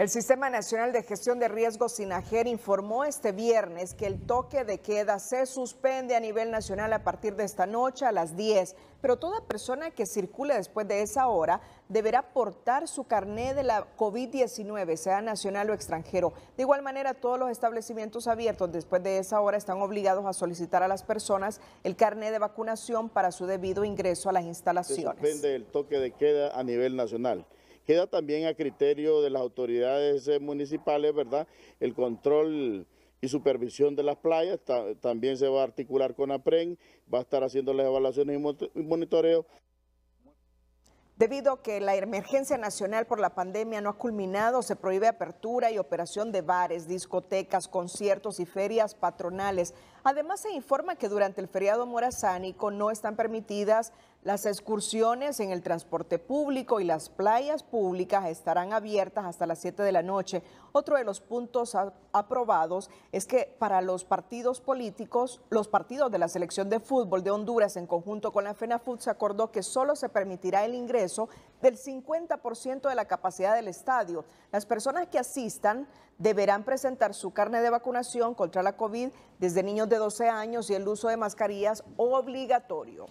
El Sistema Nacional de Gestión de Riesgos Sinajer informó este viernes que el toque de queda se suspende a nivel nacional a partir de esta noche a las 10, pero toda persona que circule después de esa hora deberá portar su carné de la COVID-19, sea nacional o extranjero. De igual manera, todos los establecimientos abiertos después de esa hora están obligados a solicitar a las personas el carné de vacunación para su debido ingreso a las instalaciones. Se suspende el toque de queda a nivel nacional. Queda también a criterio de las autoridades eh, municipales, ¿verdad? El control y supervisión de las playas, también se va a articular con APREN, va a estar haciendo las evaluaciones y, y monitoreo. Debido a que la emergencia nacional por la pandemia no ha culminado, se prohíbe apertura y operación de bares, discotecas, conciertos y ferias patronales. Además, se informa que durante el feriado morazánico no están permitidas las excursiones en el transporte público y las playas públicas estarán abiertas hasta las 7 de la noche. Otro de los puntos aprobados es que para los partidos políticos, los partidos de la selección de fútbol de Honduras en conjunto con la FENAFUT se acordó que solo se permitirá el ingreso del 50% de la capacidad del estadio. Las personas que asistan deberán presentar su carne de vacunación contra la COVID desde niños de 12 años y el uso de mascarillas obligatorio.